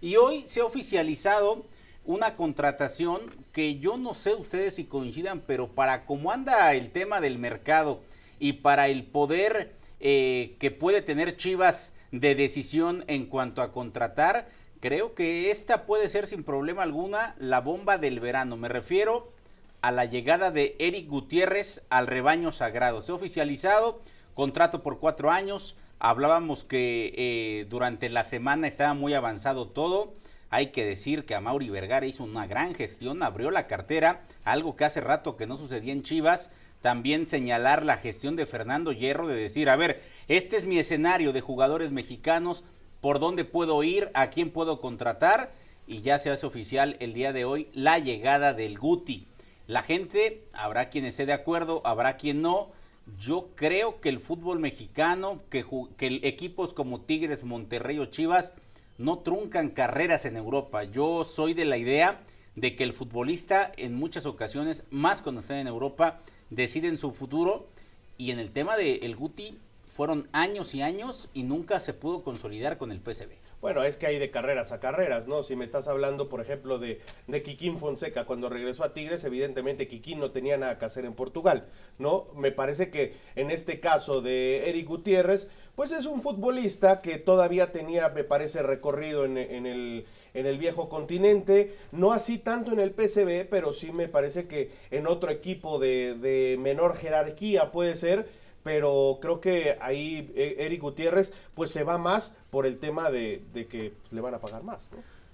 Y hoy se ha oficializado una contratación que yo no sé ustedes si coincidan, pero para cómo anda el tema del mercado y para el poder eh, que puede tener Chivas de decisión en cuanto a contratar, creo que esta puede ser sin problema alguna la bomba del verano. Me refiero a la llegada de Eric Gutiérrez al rebaño sagrado. Se ha oficializado contrato por cuatro años. Hablábamos que eh, durante la semana estaba muy avanzado todo. Hay que decir que Amauri Vergara hizo una gran gestión, abrió la cartera, algo que hace rato que no sucedía en Chivas. También señalar la gestión de Fernando Hierro de decir, a ver, este es mi escenario de jugadores mexicanos, por dónde puedo ir, a quién puedo contratar. Y ya se hace oficial el día de hoy la llegada del Guti. La gente, habrá quien esté de acuerdo, habrá quien no yo creo que el fútbol mexicano, que, equipos como Tigres, Monterrey o Chivas no truncan carreras en Europa. Yo soy de la idea de que el futbolista en muchas ocasiones, más cuando está en Europa, en su futuro. Y en el tema del el Guti, fueron años y años y nunca se pudo consolidar con el PSV. Bueno, es que hay de carreras a carreras, ¿no? Si me estás hablando, por ejemplo, de, de Kikín Fonseca, cuando regresó a Tigres, evidentemente Kikín no tenía nada que hacer en Portugal, ¿no? Me parece que en este caso de Eric Gutiérrez, pues es un futbolista que todavía tenía, me parece, recorrido en, en el en el viejo continente, no así tanto en el PCB, pero sí me parece que en otro equipo de, de menor jerarquía puede ser, pero creo que ahí eh, Eric Gutiérrez pues se va más por el tema de, que pues, le van a pagar más.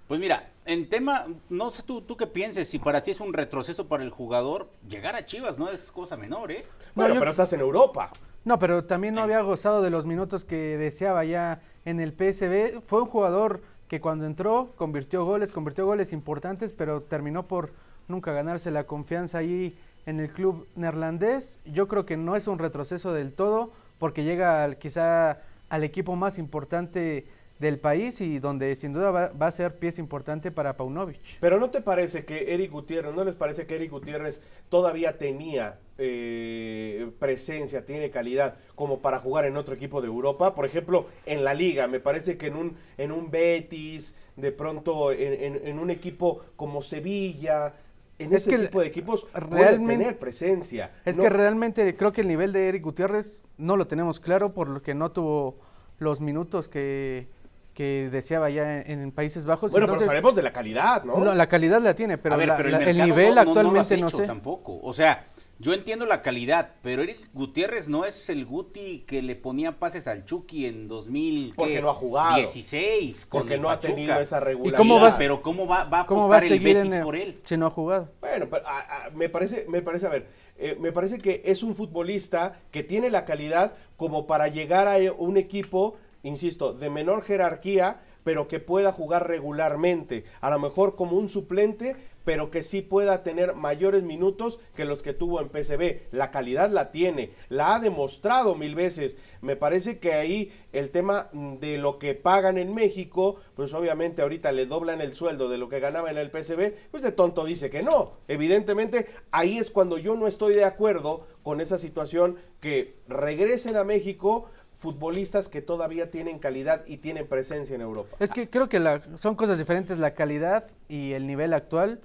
Pues mira, en tema, no sé tú, tú qué pienses, si para ti es un retroceso para el jugador, llegar a Chivas no es cosa menor, ¿eh? Bueno, pero estás en Europa. No, pero también no había gozado de los minutos que deseaba ya en el PSB. Fue un jugador que cuando entró convirtió goles, convirtió goles importantes, pero terminó por nunca ganarse la confianza ahí en el club neerlandés. Yo creo que no es un retroceso del todo porque llega al, quizá al equipo más importante del país y donde sin duda va, a ser pieza importante para Paunovic. Pero ¿no te parece que Eric Gutiérrez, no les parece que Eric Gutiérrez todavía tenía eh, presencia, tiene calidad como para jugar en otro equipo de Europa? Por ejemplo, en la liga, me parece que en un, en un Betis, de pronto en un equipo como Sevilla, en es ese que tipo de equipos realmente tener presencia. Es que realmente creo que el nivel de Eric Gutiérrez no lo tenemos claro por lo que no tuvo los minutos que, deseaba ya en, Países Bajos. Bueno, pero sabemos de la calidad, ¿no? La calidad la tiene, pero, el, nivel actualmente no, sé. tampoco. O sea, yo entiendo la calidad, pero Eric Gutiérrez no es el Guti que le ponía pases al Chucky en 2000. Porque no ha jugado. 16. Porque no ha tenido esa regularidad. pero ¿cómo va, a ¿cómo va a el Betis por él? Si no ha jugado. Bueno, pero, ah, ah, me, parece, me parece, a ver, eh, me parece que es un futbolista que tiene la calidad como para llegar a un equipo, insisto, de menor jerarquía, pero que pueda jugar regularmente, a lo mejor como un suplente, pero que sí pueda tener mayores minutos que los que tuvo en PCB. La calidad la tiene, la ha demostrado mil veces. Me parece que ahí el tema de lo que pagan en México, pues obviamente ahorita le doblan el sueldo de lo que ganaba en el PCB, pues de tonto dice que no. Evidentemente, ahí es cuando yo no estoy de acuerdo con esa situación que regresen a México futbolistas que todavía tienen calidad y tienen presencia en Europa. Es que creo que la, son cosas diferentes la calidad y el nivel actual,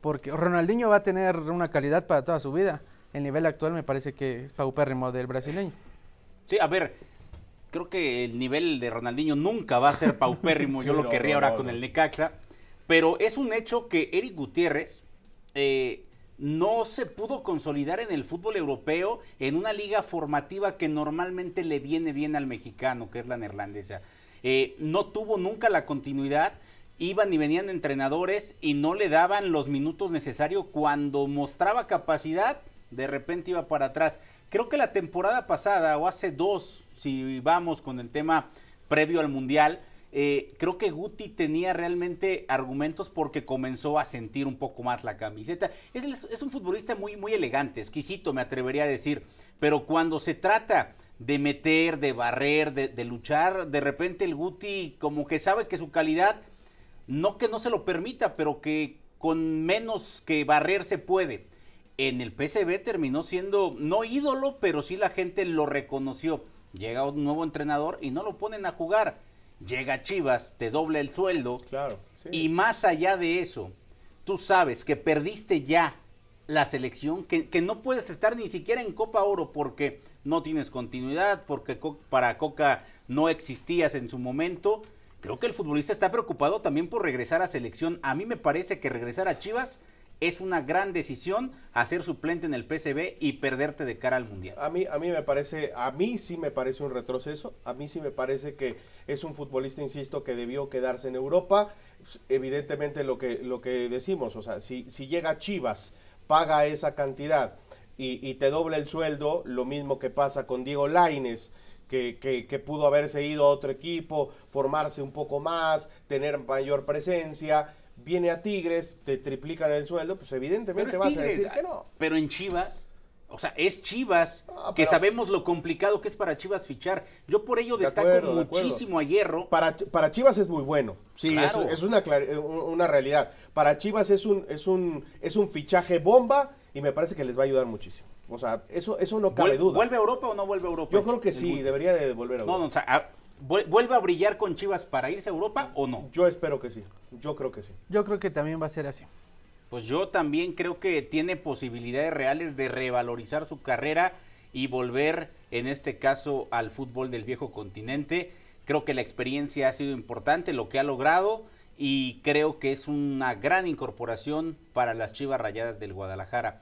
porque Ronaldinho va a tener una calidad para toda su vida. El nivel actual me parece que es paupérrimo del brasileño. Sí, a ver, creo que el nivel de Ronaldinho nunca va a ser paupérrimo, yo lo querría ahora con el Necaxa, pero es un hecho que Eric Gutiérrez eh, no se pudo consolidar en el fútbol europeo en una liga formativa que normalmente le viene bien al mexicano, que es la neerlandesa. Eh, no tuvo nunca la continuidad, iban y venían entrenadores y no le daban los minutos necesarios cuando mostraba capacidad, de repente iba para atrás. Creo que la temporada pasada o hace dos, si vamos con el tema previo al Mundial, eh, creo que Guti tenía realmente argumentos porque comenzó a sentir un poco más la camiseta. Es, un futbolista muy, muy elegante, exquisito, me atrevería a decir, pero cuando se trata de meter, de barrer, de, de luchar, de repente el Guti como que sabe que su calidad, no que no se lo permita, pero que con menos que barrer se puede. En el PCB terminó siendo, no ídolo, pero sí la gente lo reconoció. Llega un nuevo entrenador y no lo ponen a jugar llega Chivas, te doble el sueldo. Claro. Y más allá de eso, tú sabes que perdiste ya la selección, que, no puedes estar ni siquiera en Copa Oro porque no tienes continuidad, porque para Coca no existías en su momento. Creo que el futbolista está preocupado también por regresar a selección. A mí me parece que regresar a Chivas es una gran decisión hacer suplente en el PCB y perderte de cara al mundial. A mí, a mí me parece, a mí sí me parece un retroceso, a mí sí me parece que es un futbolista, insisto, que debió quedarse en Europa. Evidentemente lo que, lo que decimos, o sea, si, si llega Chivas, paga esa cantidad y, y te dobla el sueldo, lo mismo que pasa con Diego Laines que, pudo haberse ido a otro equipo, formarse un poco más, tener mayor presencia. Viene a Tigres, te triplican el sueldo, pues evidentemente vas a decir que ah, no. Pero en Chivas, o sea, es Chivas, ah, que sabemos lo complicado que es para Chivas fichar. Yo por ello destaco muchísimo a Hierro. Para, para, Chivas es muy bueno, sí, es, una, eh, una, realidad. Para Chivas es un, es, un, es un fichaje bomba y me parece que les va a ayudar muchísimo. O sea, eso, eso no cabe duda. ¿Vuelve a Europa o no vuelve a Europa? Yo creo que sí, debería de volver a Europa. No, no, o sea, ¿vuelve a brillar con Chivas para irse a Europa o no? Yo espero que sí, yo creo que sí. Yo creo que también va a ser así. Pues yo también creo que tiene posibilidades reales de revalorizar su carrera y volver, en este caso, al fútbol del viejo continente. Creo que la experiencia ha sido importante, lo que ha logrado y creo que es una gran incorporación para las Chivas Rayadas del Guadalajara.